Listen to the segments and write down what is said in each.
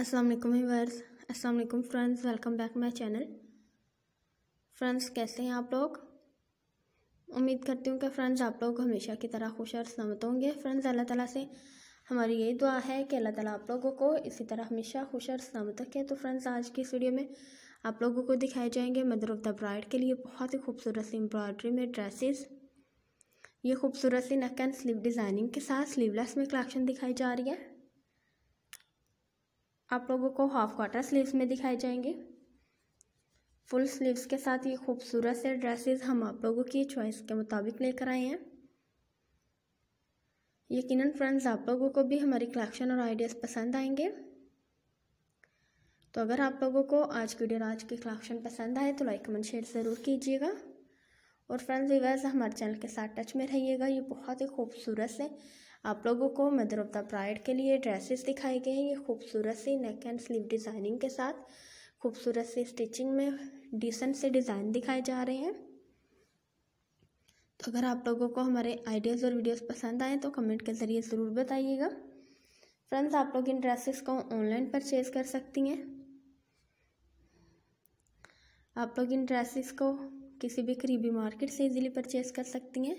अस्सलाम वालेकुम व्यूअर्स अस्सलाम वालेकुम friends welcome back my channel friends कैसे हैं आप लोग उम्मीद करती हूँ कि फ्रेंड्स आप लोग हमेशा की तरह खुश और सलामत होंगे फ्रेंड्स अल्लाह ताला से हमारी यही दुआ है कि अल्लाह ताला आप लोगों को इसी तरह हमेशा खुश और सलामत रखे तो फ्रेंड्स आज की इस वीडियो में आप लोगों को दिखाए जाएंगे मदर ऑफ़ द ब्राइड के लिए बहुत ही खूबसूरत सी एम्ब्रॉयडरी में ड्रेसेस ये खूबसूरत सी नक एंड स्लीव डिज़ाइनिंग के साथ स्लीवलेस में कलेक्शन दिखाई जा रही है आप लोगों को हाफ क्वार्टर स्लीव्स में दिखाए जाएंगे फुल स्लीव्स के साथ ये खूबसूरत से ड्रेसेस हम आप लोगों की चॉइस के मुताबिक लेकर आए हैं यकीनन फ्रेंड्स आप लोगों को भी हमारी कलेक्शन और आइडियाज़ पसंद आएंगे तो अगर आप लोगों को आज की वीडियो आज की कलेक्शन पसंद आए तो लाइक कमेंट शेयर ज़रूर कीजिएगा और फ्रेंड्स वीवर्स हमारे चैनल के साथ टच में रहिएगा ये बहुत ही खूबसूरत से आप लोगों को मदर ऑफ द प्राइड के लिए ड्रेसेस दिखाए गए हैं ये खूबसूरत सी नेक एंड स्लीव डिज़ाइनिंग के साथ खूबसूरत सी स्टिचिंग में डिसेंट से डिज़ाइन दिखाए जा रहे हैं तो अगर आप लोगों को हमारे आइडियाज़ और वीडियोस पसंद आएँ तो कमेंट के ज़रिए ज़रूर बताइएगा फ्रेंड्स आप लोग इन ड्रेसेस को ऑनलाइन परचेज कर सकती हैं आप लोग इन ड्रेसेस को किसी भी करीबी मार्केट से इजीली परचेज कर सकती हैं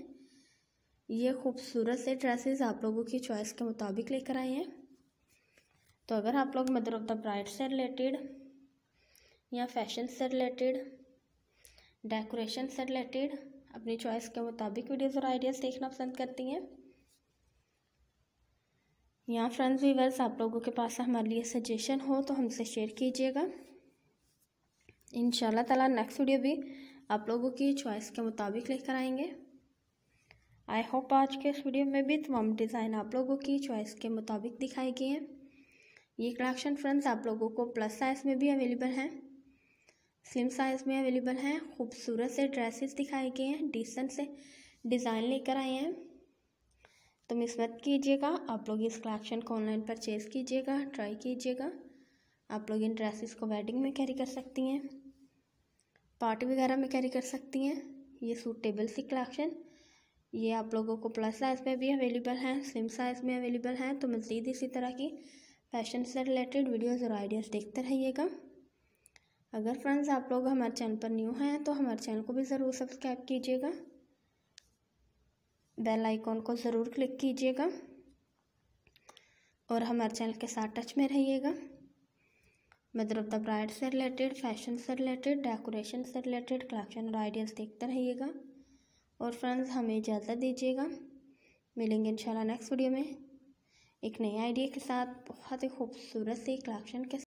ये खूबसूरत से ड्रेसेस आप लोगों की चॉइस के मुताबिक लेकर आए हैं तो अगर आप लोग मदर ऑफ़ द ब्राइड से रिलेटेड या फैशन से रिलेटेड डेकोरेशन से रिलेटेड अपनी चॉइस के मुताबिक वीडियोस और आइडियाज़ देखना पसंद करती हैं या फ्रेंड्स व्यूवर्स आप लोगों के पास हमारे लिए सजेशन हो तो हमसे शेयर कीजिएगा इन ताला नेक्स्ट वीडियो भी आप लोगों की चॉइस के मुताबिक लेकर आएंगे आई होप आज के इस वीडियो में भी तमाम डिज़ाइन आप लोगों की चॉइस के मुताबिक दिखाई गई हैं ये कलेक्शन फ्रेंड्स आप लोगों को प्लस साइज़ में भी अवेलेबल हैं स्लिम साइज़ में अवेलेबल हैं खूबसूरत से ड्रेसेस दिखाए गए हैं डिसेंट से डिज़ाइन लेकर आए हैं तो मिस मत कीजिएगा आप लोग इस कलेक्शन को ऑनलाइन परचेज़ कीजिएगा ट्राई कीजिएगा आप लोग इन ड्रेसेस को वेडिंग में कैरी कर सकती हैं पार्टी वगैरह में कैरी कर सकती हैं ये सूटेबल सी कलेक्शन ये आप लोगों को प्लस साइज़ में भी अवेलेबल हैं स्लिम साइज़ में अवेलेबल हैं तो मज़ीद इसी तरह की फैशन से रिलेटेड वीडियोज़ और आइडियाज़ देखते रहिएगा अगर फ्रेंड्स आप लोग हमारे चैनल पर न्यू हैं तो हमारे चैनल को भी ज़रूर सब्सक्राइब कीजिएगा बेल आइकॉन को ज़रूर क्लिक कीजिएगा और हमारे चैनल के साथ टच में रहिएगा मदर ऑफ द ब्राइड से रिलेटेड फैशन से रिलेटेड डेकोरेशन से रिलेटेड कलेक्शन और आइडियाज़ देखते रहिएगा और फ्रेंड्स हमें इजाज़त दीजिएगा मिलेंगे इंशाल्लाह नेक्स्ट वीडियो में एक नए आइडिया के साथ बहुत ही खूबसूरत से कलेक्शन के